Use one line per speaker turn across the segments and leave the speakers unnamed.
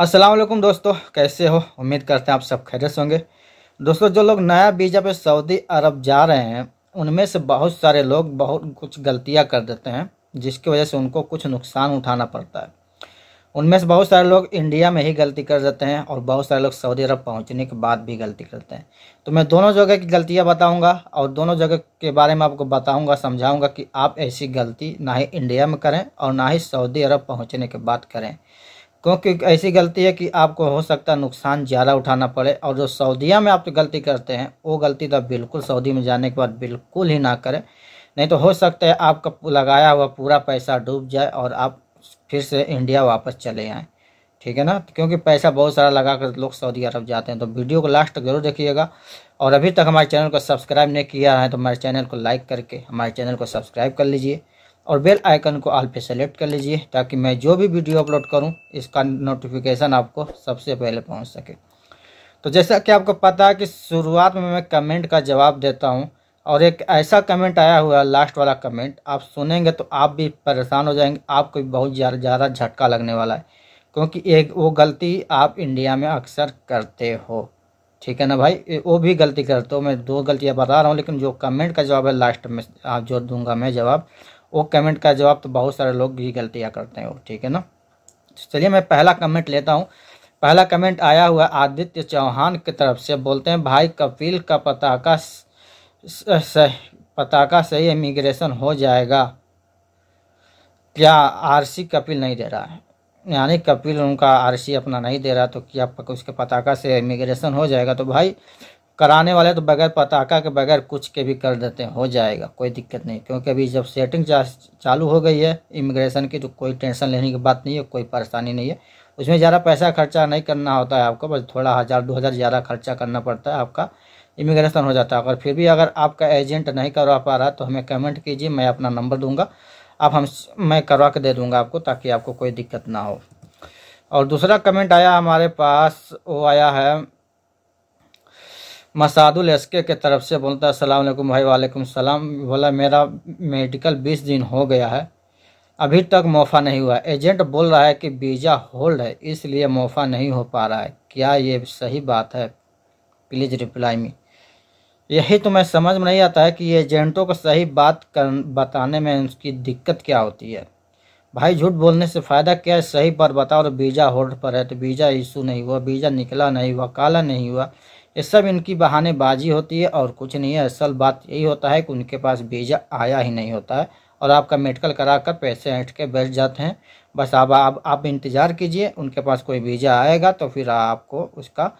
वालेकुम दोस्तों कैसे हो उम्मीद करते हैं आप सब खैरियत होंगे दोस्तों जो लोग नया वीज़ा पे सऊदी अरब जा रहे हैं उनमें से बहुत सारे लोग बहुत कुछ गलतियां कर देते हैं जिसकी वजह से उनको कुछ नुकसान उठाना पड़ता है उनमें से बहुत सारे लोग इंडिया में ही गलती कर देते हैं और बहुत सारे लोग सऊदी अरब पहुँचने के बाद भी गलती करते हैं तो मैं दोनों जगह की गलतियाँ बताऊँगा और दोनों जगह के बारे में आपको बताऊँगा समझाऊँगा कि आप ऐसी गलती ना ही इंडिया में करें और ना ही सऊदी अरब पहुँचने के बाद करें क्योंकि ऐसी गलती है कि आपको हो सकता है नुकसान ज़्यादा उठाना पड़े और जो सऊदीया में आप तो गलती करते हैं वो गलती तो बिल्कुल सऊदी में जाने के बाद बिल्कुल ही ना करें नहीं तो हो सकता है आपका लगाया हुआ पूरा पैसा डूब जाए और आप फिर से इंडिया वापस चले आएँ ठीक है ना तो क्योंकि पैसा बहुत सारा लगा कर लोग सऊदी अरब जाते हैं तो वीडियो को लास्ट तक जरूर देखिएगा और अभी तक हमारे चैनल को सब्सक्राइब नहीं किया है तो हमारे चैनल को लाइक करके हमारे चैनल को सब्सक्राइब कर लीजिए और बेल आइकन को आल पे सेलेक्ट कर लीजिए ताकि मैं जो भी वीडियो अपलोड करूं इसका नोटिफिकेशन आपको सबसे पहले पहुंच सके तो जैसा कि आपको पता है कि शुरुआत में मैं कमेंट का जवाब देता हूं और एक ऐसा कमेंट आया हुआ है लास्ट वाला कमेंट आप सुनेंगे तो आप भी परेशान हो जाएंगे आपको भी बहुत ज़्यादा झटका लगने वाला है क्योंकि एक वो गलती आप इंडिया में अक्सर करते हो ठीक है ना भाई वो भी गलती करते हो मैं दो गलतियाँ बता रहा हूँ लेकिन जो कमेंट का जवाब है लास्ट में आप जो दूंगा मैं जवाब वो कमेंट का जवाब तो बहुत सारे लोग भी गलतियाँ करते हैं ठीक है ना तो चलिए मैं पहला कमेंट लेता हूँ पहला कमेंट आया हुआ आदित्य चौहान की तरफ से बोलते हैं भाई कपिल का पताका पताका सही इमिग्रेशन हो जाएगा क्या आरसी कपिल नहीं दे रहा है यानी कपिल उनका आरसी अपना नहीं दे रहा तो क्या उसके पताका से इमिग्रेशन हो जाएगा तो भाई कराने वाले तो बगैर पताका के बगैर कुछ के भी कर देते हैं हो जाएगा कोई दिक्कत नहीं क्योंकि अभी जब सेटिंग चालू हो गई है इमिग्रेशन की तो कोई टेंशन लेने की बात नहीं है कोई परेशानी नहीं है उसमें ज़्यादा पैसा खर्चा नहीं करना होता है आपको बस थोड़ा हज़ार दो हज़ार ज़्यादा खर्चा करना पड़ता है आपका इमिग्रेशन हो जाता है अगर फिर भी अगर आपका एजेंट नहीं करवा पा रहा तो हमें कमेंट कीजिए मैं अपना नंबर दूंगा आप हम मैं करवा के दे दूंगा आपको ताकि आपको कोई दिक्कत ना हो और दूसरा कमेंट आया हमारे पास वो आया है मसादुल एसके के तरफ से बोलता है सलाम अलैकुम भाई वालेकुम सलाम बोला मेरा मेडिकल बीस दिन हो गया है अभी तक मोफा नहीं हुआ एजेंट बोल रहा है कि वीज़ा होल्ड है इसलिए मोफा नहीं हो पा रहा है क्या ये सही बात है प्लीज़ रिप्लाई मी यही तो मैं समझ में नहीं आता है कि एजेंटों को सही बात कर बताने में उसकी दिक्कत क्या होती है भाई झूठ बोलने से फ़ायदा क्या है सही पर बताओ और वीज़ा होल्ड पर है तो वीज़ा इशू नहीं हुआ वीज़ा निकला नहीं हुआ काला नहीं हुआ ये सब इनकी बहानेबाजी होती है और कुछ नहीं है असल बात यही होता है कि उनके पास वीज़ा आया ही नहीं होता है और आपका मेडिकल करा कर पैसे हट के बैठ जाते हैं बस अब आप, आप इंतज़ार कीजिए उनके पास कोई वीज़ा आएगा तो फिर आपको उसका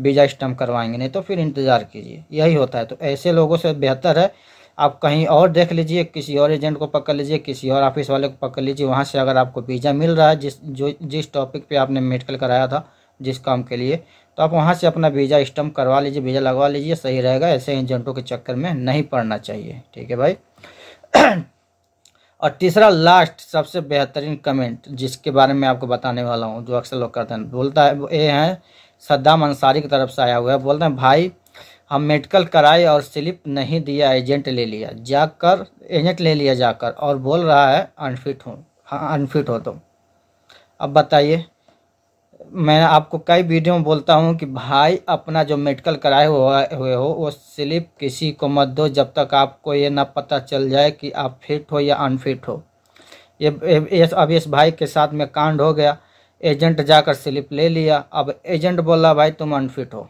वीज़ा स्टम्प करवाएंगे नहीं तो फिर इंतज़ार कीजिए यही होता है तो ऐसे लोगों से बेहतर है आप कहीं और देख लीजिए किसी और एजेंट को पकड़ लीजिए किसी और ऑफिस वाले को पकड़ लीजिए वहाँ से अगर आपको वीज़ा मिल रहा है जिस जो जिस टॉपिक पे आपने मेडिकल कराया था जिस काम के लिए तो आप वहाँ से अपना वीज़ा स्टम्प करवा लीजिए वीज़ा लगवा लीजिए सही रहेगा ऐसे एजेंटों के चक्कर में नहीं पड़ना चाहिए ठीक है भाई और तीसरा लास्ट सबसे बेहतरीन कमेंट जिसके बारे में आपको बताने वाला हूँ जो अक्सर लोग करते हैं बोलता है ये हैं सद्दाम अंसारी की तरफ से आया हुआ है बोलते हैं भाई हम मेडिकल कराए और स्लिप नहीं दिया एजेंट ले लिया जाकर एजेंट ले लिया जाकर और बोल रहा है अनफिट हूँ हाँ अनफिट हो तो अब बताइए मैं आपको कई वीडियो में बोलता हूँ कि भाई अपना जो मेडिकल कराए हुए हो वो स्लिप किसी को मत दो जब तक आपको ये ना पता चल जाए कि आप फिट हो या अनफिट हो ये अब इस भाई के साथ में कांड हो गया एजेंट जाकर स्लिप ले लिया अब एजेंट बोला भाई तुम अनफिट हो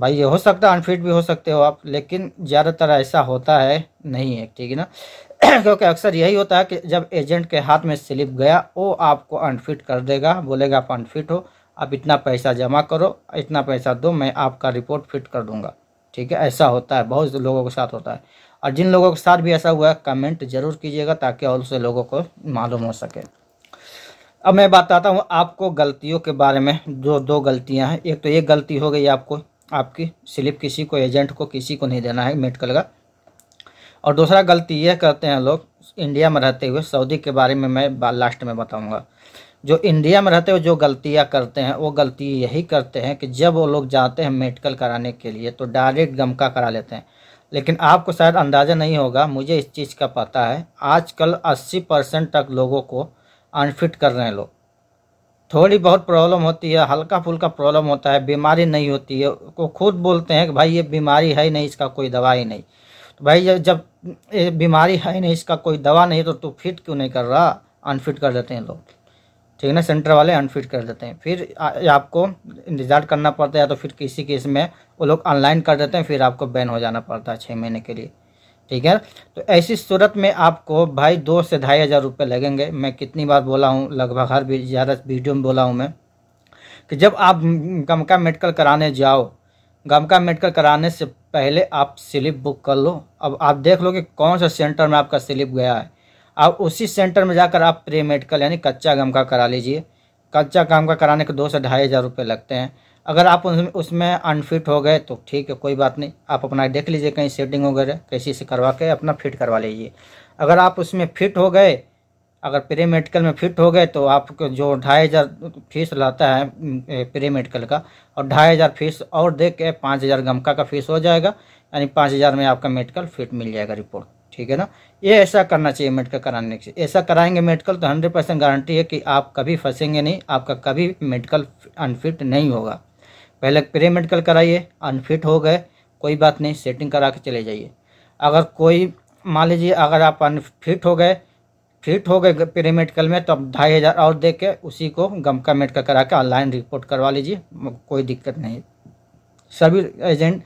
भाई ये हो सकता है अनफिट भी हो सकते हो आप लेकिन ज़्यादातर ऐसा होता है नहीं है ठीक है ना क्योंकि अक्सर यही होता है कि जब एजेंट के हाथ में स्लिप गया वो आपको अनफिट कर देगा बोलेगा आप अनफिट हो आप इतना पैसा जमा करो इतना पैसा दो मैं आपका रिपोर्ट फिट कर दूंगा ठीक है ऐसा होता है बहुत लोगों के साथ होता है और जिन लोगों के साथ भी ऐसा हुआ है कमेंट जरूर कीजिएगा ताकि और से लोगों को मालूम हो सके अब मैं बताता हूँ आपको गलतियों के बारे में जो दो गलतियाँ हैं एक तो एक गलती हो गई आपको आपकी स्लिप किसी को एजेंट को किसी को नहीं देना है मेडिकल का और दूसरा गलती यह करते हैं लोग इंडिया में रहते हुए सऊदी के बारे में मैं लास्ट में बताऊँगा जो इंडिया में रहते हुए जो गलतियाँ करते हैं वो गलती यही करते हैं कि जब वो लोग जाते हैं मेडिकल कराने के लिए तो डायरेक्ट गमका करा लेते हैं लेकिन आपको शायद अंदाज़ा नहीं होगा मुझे इस चीज़ का पता है आजकल 80 परसेंट तक लोगों को अनफिट कर रहे हैं लोग थोड़ी बहुत प्रॉब्लम होती है हल्का फुल्का प्रॉब्लम होता है बीमारी नहीं होती है वो खुद बोलते हैं कि भाई ये बीमारी है ही नहीं इसका कोई दवाई नहीं तो भाई जब बीमारी है नहीं इसका कोई दवा नहीं तो तू फिट क्यों नहीं कर रहा अनफिट कर देते हैं लोग ठीक है ना सेंटर वाले अनफिट कर देते हैं फिर आपको इंतजार करना पड़ता है या तो फिर किसी केस में वो लोग ऑनलाइन कर देते हैं फिर आपको बैन हो जाना पड़ता है छः महीने के लिए ठीक है तो ऐसी सूरत में आपको भाई दो से ढाई हज़ार रुपये लगेंगे मैं कितनी बार बोला हूँ लगभग हर ज़्यादा वीडियो में बोला हूँ मैं कि जब आप गमका मेडिकल कराने जाओ गमका मेडिकल कराने से पहले आप स्लिप बुक कर लो अब आप देख लो कि कौन सा सेंटर में आपका स्लिप गया है आप उसी सेंटर में जाकर आप प्री मेडिकल यानी कच्चा गमका करा लीजिए कच्चा गमका कराने के दो से ढाई हज़ार रुपये लगते हैं अगर आप उसमें अनफिट हो गए तो ठीक है कोई बात नहीं आप अपना देख लीजिए कहीं सेटिंग वगैरह कैसी से करवा के अपना फिट करवा लीजिए अगर आप उसमें फिट हो गए अगर प्रे मेडिकल में फिट हो गए तो आपको जो ढाई हज़ार फीस लाता है प्रे मेडिकल का और ढाई हज़ार फीस और दे के पाँच हज़ार गमका का फीस हो जाएगा यानी पाँच हज़ार में आपका मेडिकल फिट मिल जाएगा रिपोर्ट ठीक है ना ये ऐसा करना चाहिए मेडिकल कराने से ऐसा कराएंगे मेडिकल तो हंड्रेड परसेंट गारंटी है कि आप कभी फंसेंगे नहीं आपका कभी मेडिकल अनफिट नहीं होगा पहले प्रे मेडिकल कराइए अनफिट हो गए कोई बात नहीं सेटिंग करा के चले जाइए अगर कोई मान लीजिए अगर आप अनफिट हो गए फिट हो गए पेरीमेडिकल में तो आप ढाई हज़ार और दे के उसी को गमका मेट का करा के ऑनलाइन रिपोर्ट करवा लीजिए कोई दिक्कत नहीं सभी एजेंट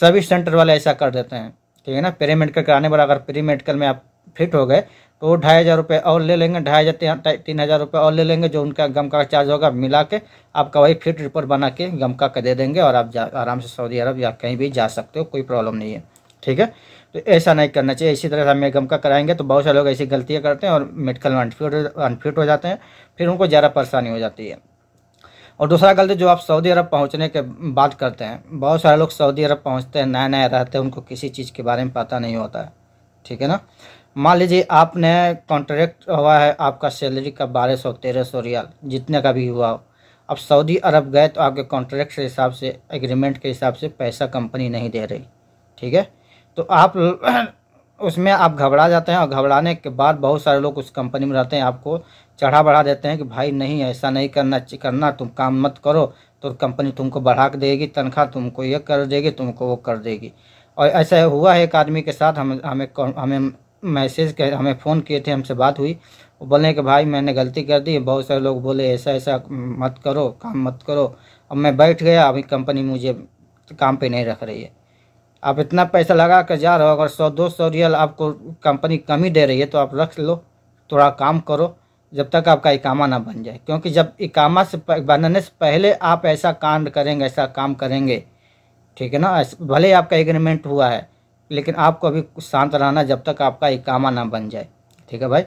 सभी सेंटर वाले ऐसा कर देते हैं ठीक है ना पेरीमेडिकल कराने पर अगर पेरीमेडिकल में आप फिट हो गए तो ढाई हज़ार रुपये और ले लेंगे ढाई हज़ार तीन हज़ार रुपये और ले लेंगे जो उनका गमका का चार्ज होगा मिला के आपका वही फिट रिपोर्ट बना के गमका का दे देंगे और आप आराम से सऊदी अरब या कहीं भी जा सकते हो कोई प्रॉब्लम नहीं है ठीक है तो ऐसा नहीं करना चाहिए इसी तरह से हम मेकम का कराएंगे तो बहुत सारे लोग ऐसी गलतियाँ करते हैं और मेडिकल में अनफिट अनफिट हो जाते हैं फिर उनको ज़्यादा परेशानी हो जाती है और दूसरा गलती जो आप सऊदी अरब पहुंचने के बाद करते हैं बहुत सारे लोग सऊदी अरब पहुंचते हैं नए नए रहते हैं उनको किसी चीज़ के बारे में पता नहीं होता है ठीक है ना मान लीजिए आपने कॉन्ट्रैक्ट हुआ है आपका सैलरी का बारह सौ तेरह सौ रियाल जितने का भी हुआ हो अब सऊदी अरब गए तो आपके कॉन्ट्रैक्ट के हिसाब से एग्रीमेंट के हिसाब से पैसा कंपनी नहीं दे रही ठीक है तो आप उसमें आप घबरा जाते हैं और घबराने के बाद बहुत सारे लोग उस कंपनी में रहते हैं आपको चढ़ा बढ़ा देते हैं कि भाई नहीं ऐसा नहीं करना करना तुम काम मत करो तो कंपनी तुमको बढ़ा के देगी तनख्वाह तुमको ये कर देगी तुमको वो कर देगी और ऐसा हुआ है एक आदमी के साथ हम हमें हमें मैसेज कर हमें फ़ोन किए थे हमसे बात हुई वो बोले कि भाई मैंने गलती कर दी बहुत सारे लोग बोले ऐसा ऐसा मत करो काम मत करो अब मैं बैठ गया अभी कंपनी मुझे काम पे नहीं रख रही है आप इतना पैसा लगा कर जा रहे हो अगर सौ दो सौ रियल आपको कंपनी कमी दे रही है तो आप रख लो थोड़ा काम करो जब तक आपका इकामा ना बन जाए क्योंकि जब इकामा से बनने से पहले आप ऐसा कांड करेंगे ऐसा काम करेंगे ठीक है ना भले आपका एग्रीमेंट हुआ है लेकिन आपको अभी शांत रहना जब तक आपका इकामा ना बन जाए ठीक है भाई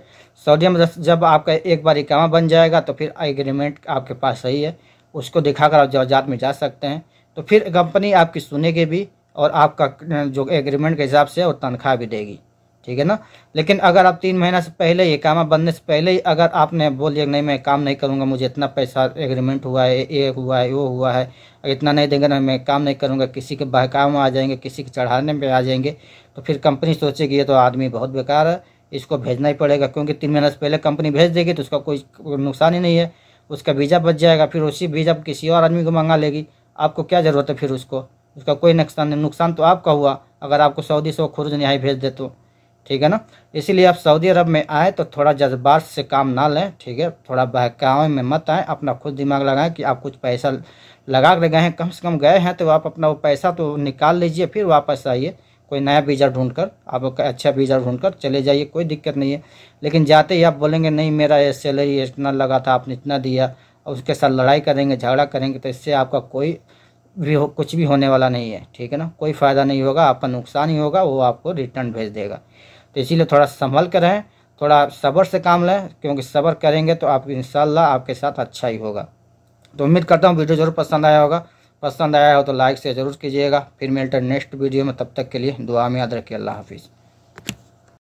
सऊदी में जब आपका एक बार इकामा बन जाएगा तो फिर एग्रीमेंट आपके पास सही है उसको दिखाकर आप जवाजात में जा सकते हैं तो फिर कंपनी आपकी सुनेगी भी और आपका जो एग्रीमेंट के हिसाब से और तनख्वाह भी देगी ठीक है ना लेकिन अगर आप तीन महीना से पहले ही कामा बनने से पहले ही अगर आपने बोल दिया नहीं मैं काम नहीं करूँगा मुझे इतना पैसा एग्रीमेंट हुआ है ये हुआ है वो हुआ है इतना नहीं देंगे ना मैं काम नहीं करूँगा किसी के बहकाव काम आ जाएंगे किसी के चढ़ाने में आ जाएंगे तो फिर कंपनी सोचेगी ये तो आदमी बहुत बेकार है इसको भेजना ही पड़ेगा क्योंकि तीन महीना से पहले कंपनी भेज देगी तो उसका कोई नुकसान ही नहीं है उसका वीज़ा बच जाएगा फिर उसी वीज़ा किसी और आदमी को मंगा लेगी आपको क्या ज़रूरत है फिर उसको उसका कोई नुकसान नहीं नुकसान तो आपका हुआ अगर आपको सऊदी से वो खुरुज नहाई भेज दे तो ठीक है ना इसीलिए आप सऊदी अरब में आए तो थोड़ा जज्बात से काम ना लें ठीक है थोड़ा बहकावे में मत आएँ अपना खुद दिमाग लगाएं कि आप कुछ पैसा लगा कर गए हैं कम से कम गए हैं तो आप अपना वो पैसा तो निकाल लीजिए फिर वापस आइए कोई नया वीज़ा ढूंढ कर आप अच्छा वीज़ा ढूंढ कर चले जाइए कोई दिक्कत नहीं है लेकिन जाते ही आप बोलेंगे नहीं मेरा ये सैलरी इतना लगा था आपने इतना दिया और उसके साथ लड़ाई करेंगे झगड़ा करेंगे तो इससे आपका कोई भी हो कुछ भी होने वाला नहीं है ठीक है ना कोई फ़ायदा नहीं होगा आपका नुकसान ही होगा वो आपको रिटर्न भेज देगा तो इसीलिए थोड़ा संभल कर रहें थोड़ा सब्र से काम लें क्योंकि सब्र करेंगे तो आप इन आपके साथ अच्छा ही होगा तो उम्मीद करता हूँ वीडियो ज़रूर पसंद आया होगा पसंद आया हो तो लाइक से ज़रूर कीजिएगा फिर मिलते नेक्स्ट वीडियो में तब तक के लिए दुआ में याद रखिए अल्लाह हाफिज़